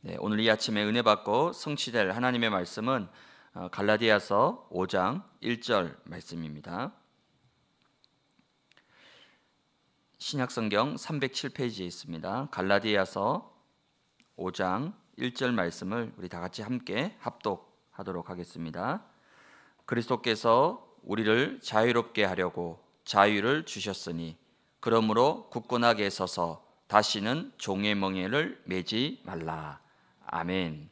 네, 오늘 이 아침에 은혜 받고 성취될 하나님의 말씀은 어, 갈라디아서 5장 1절 말씀입니다. 신약 성경 307페이지에 있습니다. 갈라디아서 5장 1절 말씀을 우리 다 같이 함께 합독하도록 하겠습니다. 그리스도께서 우리를 자유롭게 하려고 자유를 주셨으니 그러므로 굳건하게 서서 다시는 종의 멍에를 매지 말라. 아멘.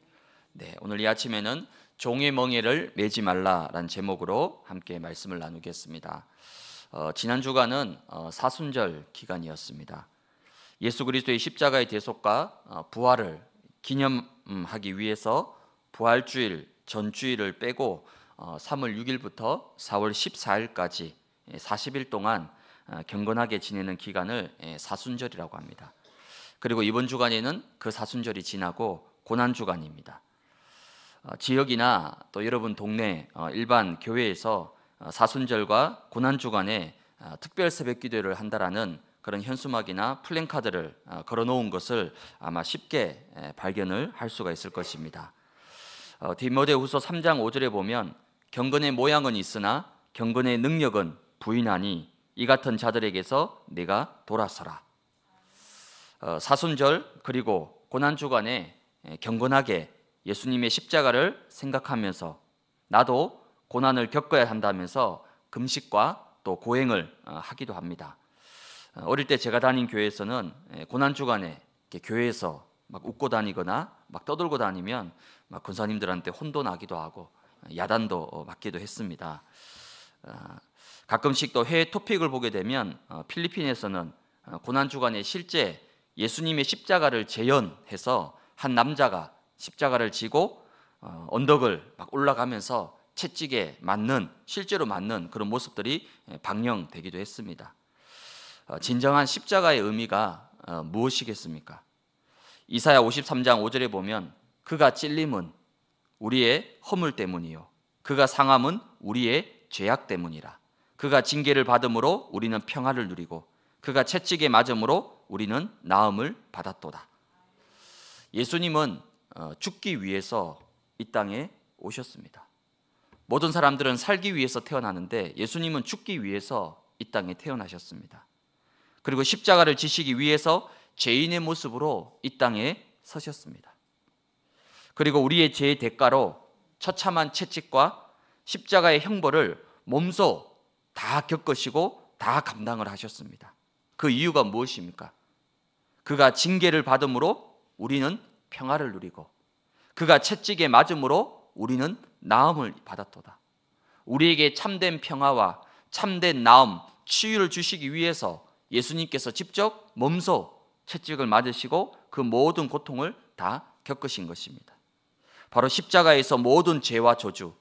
네, 오늘 이 아침에는 종의 멍에를 매지 말라라는 제목으로 함께 말씀을 나누겠습니다. 어, 지난 주간은 어, 사순절 기간이었습니다. 예수 그리스도의 십자가의 대속과 어, 부활을 기념하기 위해서 부활주일 전주일을 빼고 3월 어, 6일부터 4월 14일까지 40일 예, 동안 어, 경건하게 지내는 기간을 예, 사순절이라고 합니다. 그리고 이번 주간에는 그 사순절이 지나고 고난 주간입니다. 어, 지역이나 또 여러분 동네 어, 일반 교회에서 어, 사순절과 고난 주간에 특별 새벽 기도를 한다라는 그런 현수막이나 플랜카드를 걸어 놓은 것을 아마 쉽게 발견을 할 수가 있을 것입니다. 디모데후서 3장 5절에 보면 경건의 모양은 있으나 경건의 능력은 부인하니 이 같은 자들에게서 내가 돌아서라. 사순절 그리고 고난 주간에 예, 경건하게 예수님의 십자가를 생각하면서 나도 고난을 겪어야 한다면서 금식과 또 고행을 어, 하기도 합니다. 어, 어릴 때 제가 다닌 교회에서는 예, 고난 주간에 교회에서 막 웃고 다니거나 막 떠들고 다니면 막 권사님들한테 혼도 나기도 하고 어, 야단도 맞기도 했습니다. 가끔씩 또 해외 토픽을 보게 되면 필리핀에서는 고난 주간에 실제 예수님의 십자가를 재현해서 한 남자가 십자가를 지고 어, 언덕을 막 올라가면서 채찍에 맞는 실제로 맞는 그런 모습들이 예, 방영되기도 했습니다. 어, 진정한 십자가의 의미가 어, 무엇이겠습니까? 이사야 53장 5절에 보면 그가 찔림은 우리의 허물 때문이요 그가 상함은 우리의 죄악 때문이라 그가 징계를 받음으로 우리는 평화를 누리고 그가 채찍에 맞음으로 우리는 나음을 받았도다. 예수님은 어, 죽기 위해서 이 땅에 오셨습니다. 모든 사람들은 살기 위해서 태어나는데 예수님은 죽기 위해서 이 땅에 태어나셨습니다. 그리고 십자가를 지시기 위해서 죄인의 모습으로 이 땅에 서셨습니다. 그리고 우리의 죄의 대가로 처참한 채찍과 십자가의 형벌을 몸소 다 겪으시고 다 감당을 하셨습니다. 그 이유가 무엇입니까? 그가 징계를 받음으로 우리는 평화를 누리고 그가 채찍에 맞음으로 우리는 나음을 받았도다. 우리에게 참된 평화와 참된 나음, 치유를 주시기 위해서 예수님께서 직접 몸소 채찍을 맞으시고 그 모든 고통을 다 겪으신 것입니다. 바로 십자가에서 모든 죄와 저주,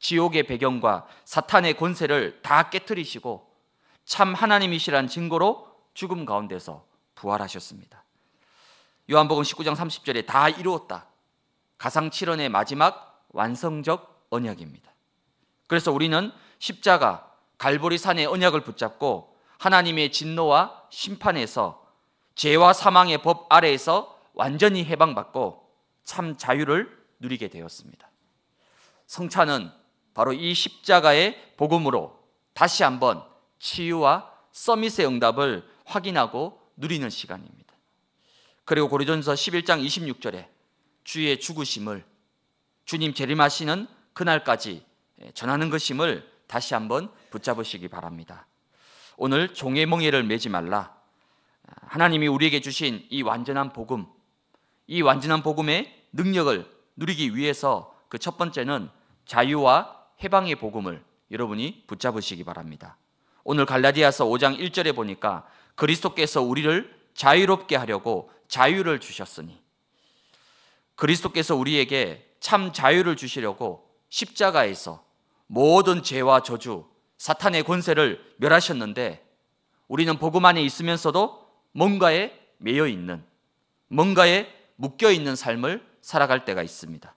지옥의 배경과 사탄의 권세를 다 깨뜨리시고 참 하나님이시란 증거로 죽음 가운데서 부활하셨습니다. 요한복음 19장 30절에 다 이루었다. 가상 7원의 마지막 완성적 언약입니다. 그래서 우리는 십자가 갈보리 산의 언약을 붙잡고 하나님의 진노와 심판에서 죄와 사망의 법 아래에서 완전히 해방받고 참 자유를 누리게 되었습니다. 성찬은 바로 이 십자가의 복음으로 다시 한번 치유와 서밋의 응답을 확인하고 누리는 시간입니다. 그리고 고리전서 11장 26절에 주의 죽으심을 주님 재림하시는 그날까지 전하는 것임을 다시 한번 붙잡으시기 바랍니다. 오늘 종의 멍에를 매지 말라. 하나님이 우리에게 주신 이 완전한 복음, 이 완전한 복음의 능력을 누리기 위해서 그 첫 번째는 자유와 해방의 복음을 여러분이 붙잡으시기 바랍니다. 오늘 갈라디아서 5장 1절에 보니까 그리스도께서 우리를 자유롭게 하려고 자유를 주셨으니 그리스도께서 우리에게 참 자유를 주시려고 십자가에서 모든 죄와 저주, 사탄의 권세를 멸하셨는데 우리는 복음 안에 있으면서도 뭔가에 매여 있는, 뭔가에 묶여 있는 삶을 살아갈 때가 있습니다.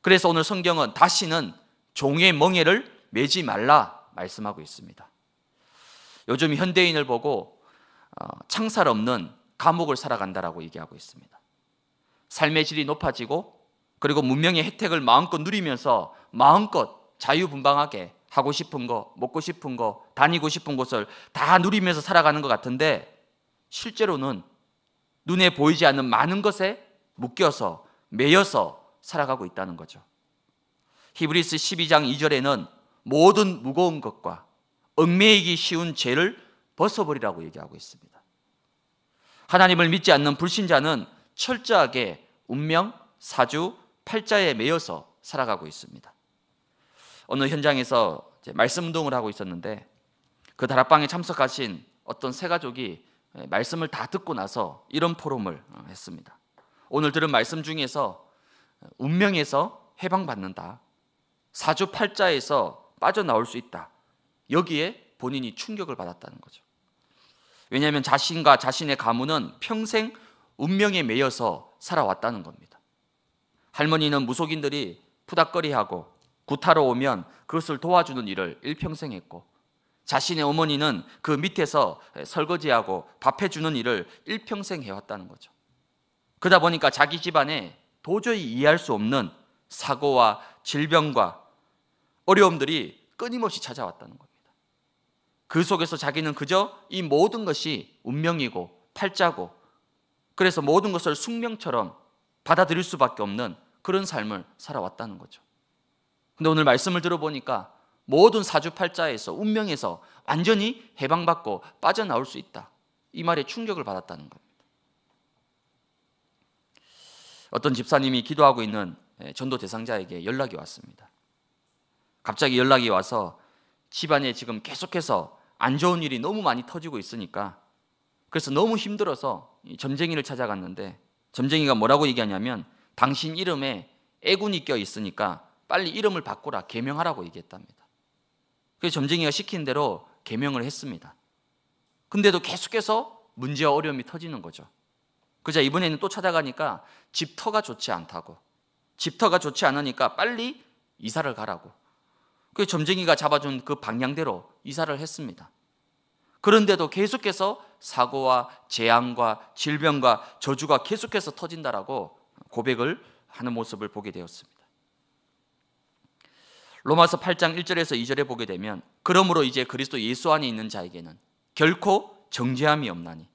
그래서 오늘 성경은 다시는 종의 멍해를 매지 말라 말씀하고 있습니다. 요즘 현대인을 보고 어, 창살 없는 감옥을 살아간다라고 얘기하고 있습니다. 삶의 질이 높아지고 그리고 문명의 혜택을 마음껏 누리면서 마음껏 자유분방하게 하고 싶은 거, 먹고 싶은 거, 다니고 싶은 곳을 다 누리면서 살아가는 것 같은데 실제로는 눈에 보이지 않는 많은 것에 묶여서 매여서 살아가고 있다는 거죠. 히브리스 12장 2절에는 모든 무거운 것과 얽매이기 쉬운 죄를 벗어버리라고 얘기하고 있습니다. 하나님을 믿지 않는 불신자는 철저하게 운명, 사주, 팔자에 매여서 살아가고 있습니다. 어느 현장에서 말씀 운동을 하고 있었는데 그 다락방에 참석하신 어떤 세 가족이 말씀을 다 듣고 나서 이런 포럼을 했습니다. 오늘 들은 말씀 중에서 운명에서 해방받는다. 사주 팔자에서 빠져나올 수 있다. 여기에 본인이 충격을 받았다는 거죠. 왜냐하면 자신과 자신의 가문은 평생 운명에 매여서 살아왔다는 겁니다. 할머니는 무속인들이 푸닥거리하고 구타로 오면 그것을 도와주는 일을 일평생 했고 자신의 어머니는 그 밑에서 설거지하고 밥해주는 일을 일평생 해왔다는 거죠. 그러다 보니까 자기 집안에 도저히 이해할 수 없는 사고와 질병과 어려움들이 끊임없이 찾아왔다는 겁니다. 그 속에서 자기는 그저 이 모든 것이 운명이고 팔자고 그래서 모든 것을 숙명처럼 받아들일 수밖에 없는 그런 삶을 살아왔다는 거죠. 근데 오늘 말씀을 들어보니까 모든 사주팔자에서 운명에서 완전히 해방받고 빠져나올 수 있다. 이 말에 충격을 받았다는 겁니다. 어떤 집사님이 기도하고 있는 예, 전도 대상자에게 연락이 왔습니다. 갑자기 연락이 와서 집안에 지금 계속해서 안 좋은 일이 너무 많이 터지고 있으니까 그래서 너무 힘들어서 점쟁이를 찾아갔는데 점쟁이가 뭐라고 얘기하냐면 당신 이름에 애군이 껴 있으니까 빨리 이름을 바꾸라 개명하라고 얘기했답니다. 그래서 점쟁이가 시킨 대로 개명을 했습니다. 근데도 계속해서 문제와 어려움이 터지는 거죠. 그자 이번에는 또 찾아가니까 집터가 좋지 않다고 집터가 좋지 않으니까 빨리 이사를 가라고 그 점쟁이가 잡아준 그 방향대로 이사를 했습니다. 그런데도 계속해서 사고와 재앙과 질병과 저주가 계속해서 터진다라고 고백을 하는 모습을 보게 되었습니다. 로마서 8장 1절에서 2절에 보게 되면 그러므로 이제 그리스도 예수 안에 있는 자에게는 결코 정죄함이 없나니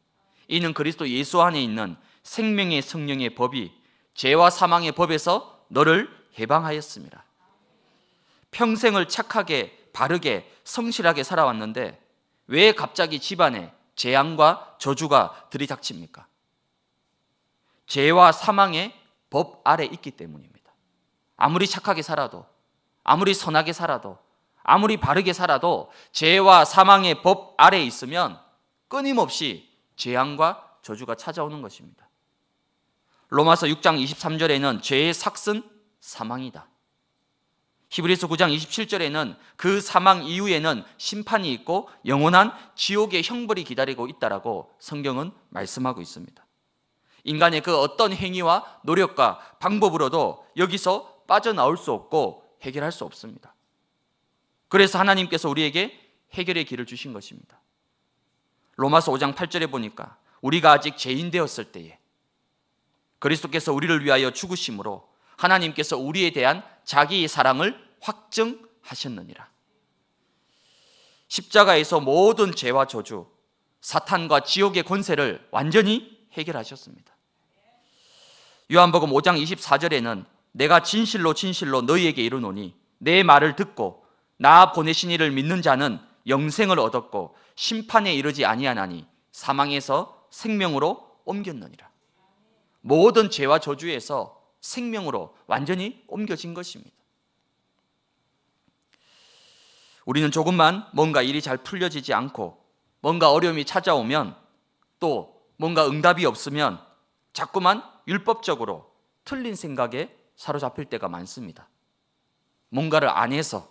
이는 그리스도 예수 안에 있는 생명의 성령의 법이 죄와 사망의 법에서 너를 해방하였습니다. 평생을 착하게, 바르게, 성실하게 살아왔는데 왜 갑자기 집안에 재앙과 저주가 들이닥칩니까? 죄와 사망의 법 아래 있기 때문입니다. 아무리 착하게 살아도, 아무리 선하게 살아도, 아무리 바르게 살아도 죄와 사망의 법아래 있으면 끊임없이 재앙과 저주가 찾아오는 것입니다. 로마서 6장 23절에는 죄의 삭은 사망이다. 히브리서 9장 27절에는 그 사망 이후에는 심판이 있고 영원한 지옥의 형벌이 기다리고 있다라고 성경은 말씀하고 있습니다. 인간의 그 어떤 행위와 노력과 방법으로도 여기서 빠져나올 수 없고 해결할 수 없습니다. 그래서 하나님께서 우리에게 해결의 길을 주신 것입니다. 로마서 5장 8절에 보니까 우리가 아직 죄인 되었을 때에 그리스도께서 우리를 위하여 죽으심으로 하나님께서 우리에 대한 자기의 사랑을 확증하셨느니라. 십자가에서 모든 죄와 저주, 사탄과 지옥의 권세를 완전히 해결하셨습니다. 요한복음 5장 24절에는 내가 진실로 진실로 너희에게 이르노니 내 말을 듣고 나 보내신 이를 믿는 자는 영생을 얻었고 심판에 이르지 아니하나니 사망에서 생명으로 옮겼느니라. 모든 죄와 저주에서 생명으로 완전히 옮겨진 것입니다. 우리는 조금만 뭔가 일이 잘 풀려지지 않고 뭔가 어려움이 찾아오면 또 뭔가 응답이 없으면 자꾸만 율법적으로 틀린 생각에 사로잡힐 때가 많습니다. 뭔가를 안 해서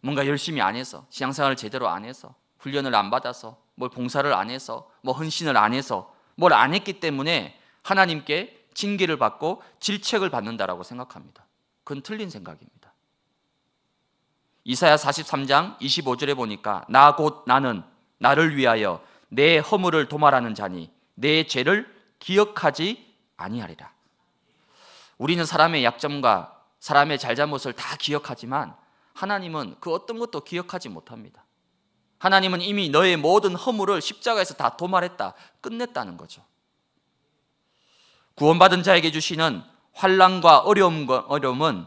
뭔가 열심히 안 해서 신앙생활을 제대로 안 해서 훈련을 안 받아서 뭘 봉사를 안 해서 뭐 헌신을 안 해서 뭘 안 했기 때문에 하나님께 징계를 받고 질책을 받는다라고 생각합니다. 그건 틀린 생각입니다. 이사야 43장 25절에 보니까 나 곧 나는 나를 위하여 내 허물을 도말하는 자니 내 죄를 기억하지 아니하리라. 우리는 사람의 약점과 사람의 잘잘못을 다 기억하지만 하나님은 그 어떤 것도 기억하지 못합니다. 하나님은 이미 너의 모든 허물을 십자가에서 다 도말했다, 끝냈다는 거죠. 구원받은 자에게 주시는 환란과 어려움과 어려움은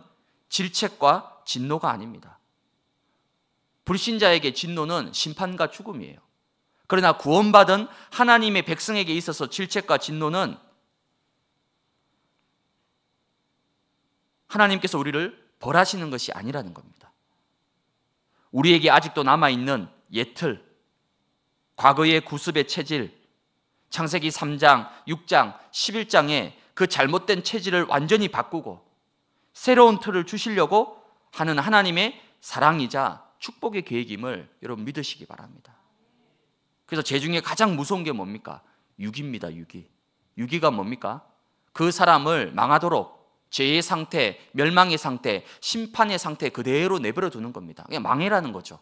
질책과 진노가 아닙니다. 불신자에게 진노는 심판과 죽음이에요. 그러나 구원받은 하나님의 백성에게 있어서 질책과 진노는 하나님께서 우리를 벌하시는 것이 아니라는 겁니다. 우리에게 아직도 남아있는 예틀, 과거의 구습의 체질, 창세기 3장, 6장, 11장에 그 잘못된 체질을 완전히 바꾸고 새로운 틀을 주시려고 하는 하나님의 사랑이자 축복의 계획임을 여러분 믿으시기 바랍니다. 그래서 제 중에 가장 무서운 게 뭡니까? 6기입니다6기6기가 뭡니까? 그 사람을 망하도록 죄의 상태, 멸망의 상태, 심판의 상태 그대로 내버려 두는 겁니다. 그냥 망해라는 거죠.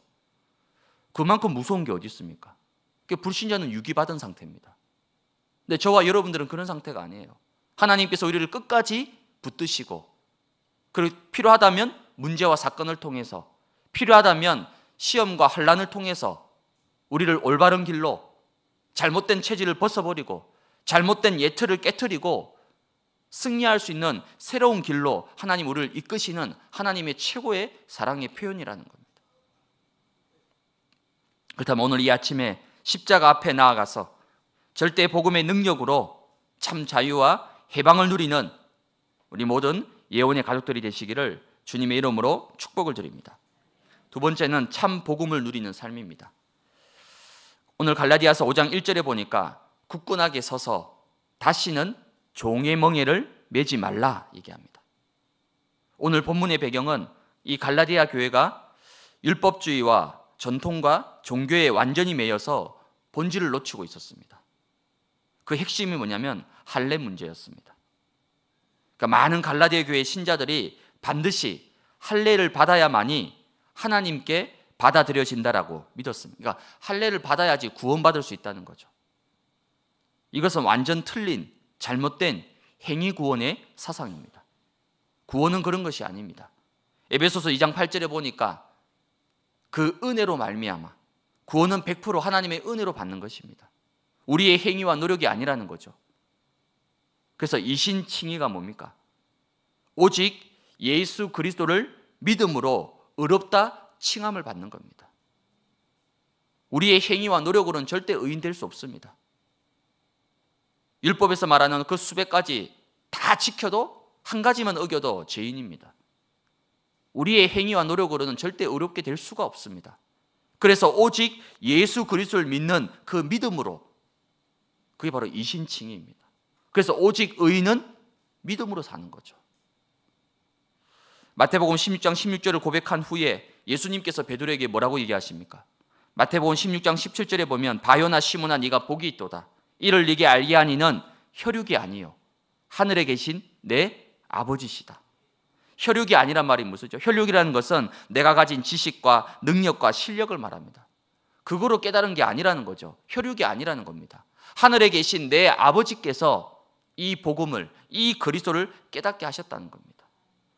그만큼 무서운 게 어디 있습니까? 불신자는 유기받은 상태입니다. 근데 저와 여러분들은 그런 상태가 아니에요. 하나님께서 우리를 끝까지 붙드시고 그리고 필요하다면 문제와 사건을 통해서 필요하다면 시험과 환란을 통해서 우리를 올바른 길로 잘못된 체질을 벗어버리고 잘못된 예틀을 깨뜨리고 승리할 수 있는 새로운 길로 하나님 우리를 이끄시는 하나님의 최고의 사랑의 표현이라는 겁니다. 그렇다면 오늘 이 아침에 십자가 앞에 나아가서 절대 복음의 능력으로 참 자유와 해방을 누리는 우리 모든 예언의 가족들이 되시기를 주님의 이름으로 축복을 드립니다. 두 번째는 참 복음을 누리는 삶입니다. 오늘 갈라디아서 5장 1절에 보니까 굳건하게 서서 다시는 종의 멍에를 매지 말라 얘기합니다. 오늘 본문의 배경은 이 갈라디아 교회가 율법주의와 전통과 종교에 완전히 매여서 본질을 놓치고 있었습니다. 그 핵심이 뭐냐면 할례 문제였습니다. 그러니까 많은 갈라디아 교회 신자들이 반드시 할례를 받아야만이 하나님께 받아들여진다라고 믿었습니다. 그러니까 할례를 받아야지 구원받을 수 있다는 거죠. 이것은 완전 틀린 잘못된 행위 구원의 사상입니다. 구원은 그런 것이 아닙니다. 에베소서 2장 8절에 보니까 그 은혜로 말미암아 구원은 100% 하나님의 은혜로 받는 것입니다. 우리의 행위와 노력이 아니라는 거죠. 그래서 이신칭의가 뭡니까? 오직 예수 그리스도를 믿음으로 의롭다 칭함을 받는 겁니다. 우리의 행위와 노력으로는 절대 의인될 수 없습니다. 율법에서 말하는 그 수백 가지 다 지켜도 한 가지만 어겨도 죄인입니다. 우리의 행위와 노력으로는 절대 의롭게 될 수가 없습니다. 그래서 오직 예수 그리스도를 믿는 그 믿음으로 그게 바로 이신칭입니다. 그래서 오직 의인은 믿음으로 사는 거죠. 마태복음 16장 16절을 고백한 후에 예수님께서 베드로에게 뭐라고 얘기하십니까? 마태복음 16장 17절에 보면 바요나 시몬아 네가 복이 있도다. 이를 네게 알게 하니는 혈육이 아니요 하늘에 계신 내 아버지시다. 혈육이 아니란 말이 무슨 죠 혈육이라는 것은 내가 가진 지식과 능력과 실력을 말합니다. 그거로 깨달은 게 아니라는 거죠. 혈육이 아니라는 겁니다. 하늘에 계신 내 아버지께서 이 복음을 이 그리스도를 깨닫게 하셨다는 겁니다.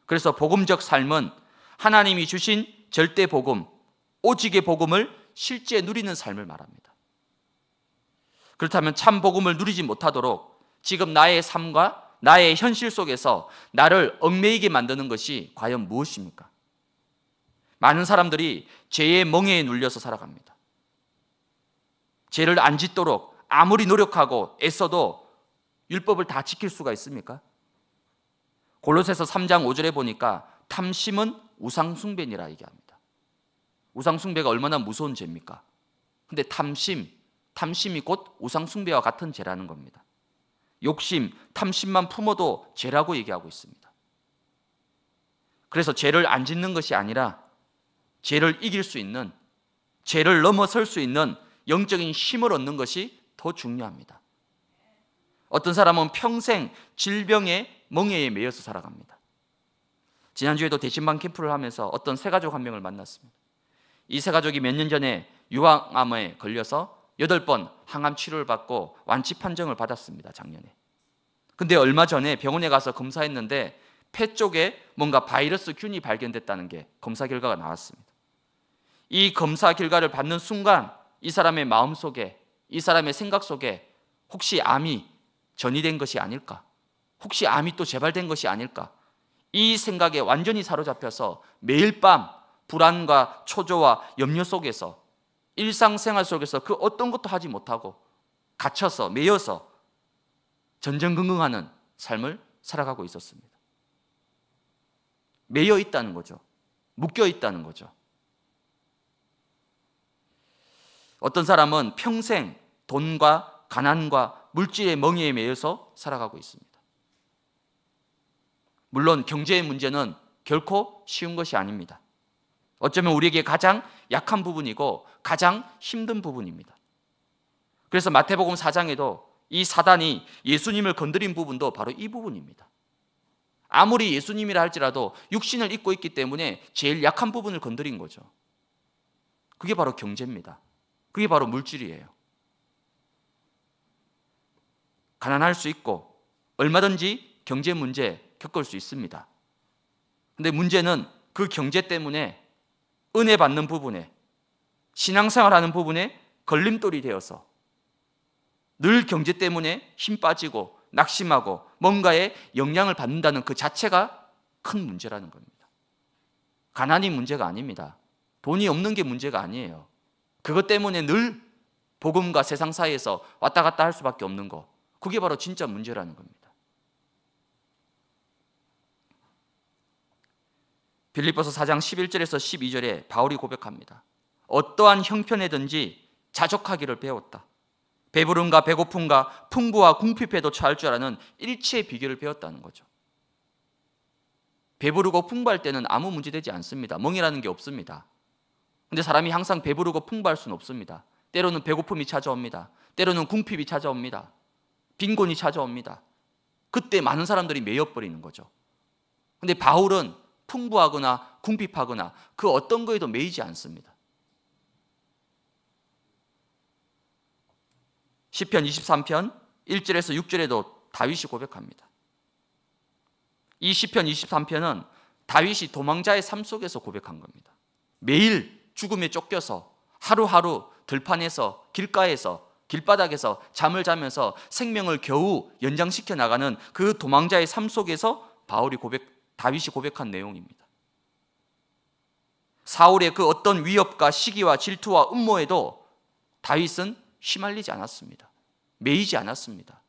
그래서 복음적 삶은 하나님이 주신 절대 복음, 오직의 복음을 실제 누리는 삶을 말합니다. 그렇다면 참 복음을 누리지 못하도록 지금 나의 삶과 나의 현실 속에서 나를 얽매이게 만드는 것이 과연 무엇입니까? 많은 사람들이 죄의 멍에에 눌려서 살아갑니다. 죄를 안 짓도록 아무리 노력하고 애써도 율법을 다 지킬 수가 있습니까? 골로새서 3장 5절에 보니까 탐심은 우상숭배니라 얘기합니다. 우상숭배가 얼마나 무서운 죄입니까? 근데 탐심, 탐심이 곧 우상숭배와 같은 죄라는 겁니다. 욕심, 탐심만 품어도 죄라고 얘기하고 있습니다. 그래서 죄를 안 짓는 것이 아니라 죄를 이길 수 있는, 죄를 넘어설 수 있는 영적인 힘을 얻는 것이 더 중요합니다. 어떤 사람은 평생 질병의 멍에에 매여서 살아갑니다. 지난주에도 대신방 캠프를 하면서 어떤 세 가족 한 명을 만났습니다. 이 세 가족이 몇 년 전에 유황암에 걸려서 8번 항암 치료를 받고 완치 판정을 받았습니다. 작년에. 근데 얼마 전에 병원에 가서 검사했는데 폐 쪽에 뭔가 바이러스 균이 발견됐다는 게 검사 결과가 나왔습니다. 이 검사 결과를 받는 순간 이 사람의 마음속에 이 사람의 생각 속에 혹시 암이 전이된 것이 아닐까? 혹시 암이 또 재발된 것이 아닐까? 이 생각에 완전히 사로잡혀서 매일 밤 불안과 초조와 염려 속에서 일상생활 속에서 그 어떤 것도 하지 못하고 갇혀서 매여서 전전긍긍하는 삶을 살아가고 있었습니다. 매여 있다는 거죠. 묶여 있다는 거죠. 어떤 사람은 평생 돈과 가난과 물질의 멍에 매여서 살아가고 있습니다. 물론 경제의 문제는 결코 쉬운 것이 아닙니다. 어쩌면 우리에게 가장 약한 부분이고 가장 힘든 부분입니다. 그래서 마태복음 4장에도 이 사단이 예수님을 건드린 부분도 바로 이 부분입니다. 아무리 예수님이라 할지라도 육신을 입고 있기 때문에 제일 약한 부분을 건드린 거죠. 그게 바로 경제입니다. 그게 바로 물질이에요. 가난할 수 있고 얼마든지 경제 문제 겪을 수 있습니다. 근데 문제는 그 경제 때문에 은혜 받는 부분에 신앙생활 하는 부분에 걸림돌이 되어서 늘 경제 때문에 힘 빠지고 낙심하고 뭔가에 영향을 받는다는 그 자체가 큰 문제라는 겁니다. 가난이 문제가 아닙니다. 돈이 없는 게 문제가 아니에요. 그것 때문에 늘 복음과 세상 사이에서 왔다 갔다 할 수밖에 없는 거. 그게 바로 진짜 문제라는 겁니다. 빌립보서 4장 11절에서 12절에 바울이 고백합니다. 어떠한 형편에든지 자족하기를 배웠다. 배부름과 배고픔과 풍부와 궁핍에도 처할 줄 아는 일체의 비결을 배웠다는 거죠. 배부르고 풍부할 때는 아무 문제되지 않습니다. 멍이라는 게 없습니다. 근데 사람이 항상 배부르고 풍부할 수는 없습니다. 때로는 배고픔이 찾아옵니다. 때로는 궁핍이 찾아옵니다. 빈곤이 찾아옵니다. 그때 많은 사람들이 매여버리는 거죠. 근데 바울은 풍부하거나 궁핍하거나 그 어떤 거에도 매이지 않습니다. 1 0편 23편 1절에서 6절에도 다윗이 고백합니다. 이0편 23편은 다윗이 도망자의 삶 속에서 고백한 겁니다. 매일 죽음에 쫓겨서 하루하루 들판에서 길가에서 길바닥에서 잠을 자면서 생명을 겨우 연장시켜 나가는 그 도망자의 삶 속에서 바울이 고백 다윗이 고백한 내용입니다. 사울의 그 어떤 위협과 시기와 질투와 음모에도 다윗은 휘말리지 않았습니다. 매이지 않았습니다.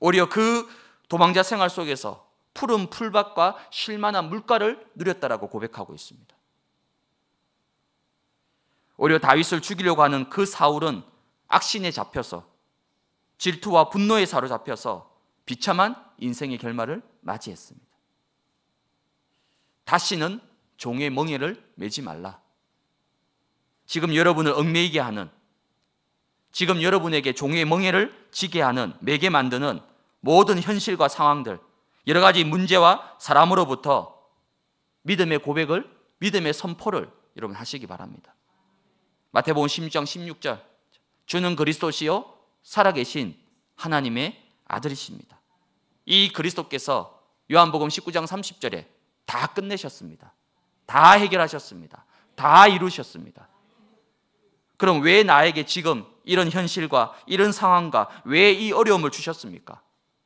오히려 그 도망자 생활 속에서 푸른 풀밭과 실만한 물가를 누렸다라고 고백하고 있습니다. 오히려 다윗을 죽이려고 하는 그 사울은 악신에 잡혀서 질투와 분노에 사로잡혀서 비참한 인생의 결말을 맞이했습니다. 다시는 종의 멍에를 매지 말라. 지금 여러분을 얽매이게 하는 지금 여러분에게 종의 멍에를 지게 하는 매게 만드는 모든 현실과 상황들 여러 가지 문제와 사람으로부터 믿음의 고백을 믿음의 선포를 여러분 하시기 바랍니다. 마태복음 16장 16절. 주는 그리스도시요 살아계신 하나님의 아들이십니다. 이 그리스도께서 요한복음 19장 30절에 다 끝내셨습니다. 다 해결하셨습니다. 다 이루셨습니다. 그럼 왜 나에게 지금 이런 현실과 이런 상황과 왜 이 어려움을 주셨습니까?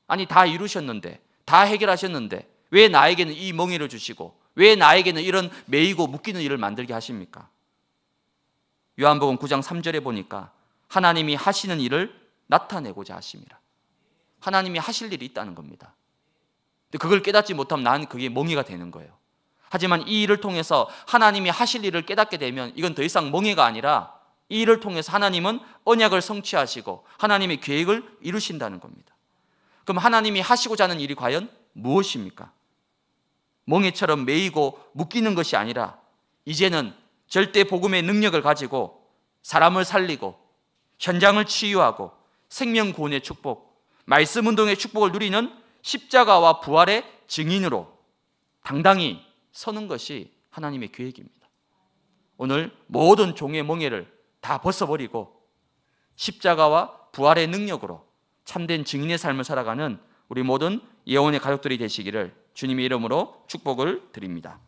아니 다 이루셨는데 다 해결하셨는데 왜 나에게는 이 멍해를 주시고 왜 나에게는 이런 매이고 묶이는 일을 만들게 하십니까? 요한복음 9장 3절에 보니까 하나님이 하시는 일을 나타내고자 하십니다. 하나님이 하실 일이 있다는 겁니다. 근데 그걸 깨닫지 못하면 난 그게 멍해가 되는 거예요. 하지만 이 일을 통해서 하나님이 하실 일을 깨닫게 되면 이건 더 이상 멍해가 아니라 이 일을 통해서 하나님은 언약을 성취하시고 하나님의 계획을 이루신다는 겁니다. 그럼 하나님이 하시고자 하는 일이 과연 무엇입니까? 멍해처럼 매이고 묶이는 것이 아니라 이제는 절대 복음의 능력을 가지고 사람을 살리고 현장을 치유하고 생명 구원의 축복, 말씀 운동의 축복을 누리는 십자가와 부활의 증인으로 당당히 서는 것이 하나님의 계획입니다. 오늘 모든 종의 멍에를 다 벗어버리고 십자가와 부활의 능력으로 참된 증인의 삶을 살아가는 우리 모든 예원의 가족들이 되시기를 주님의 이름으로 축복을 드립니다.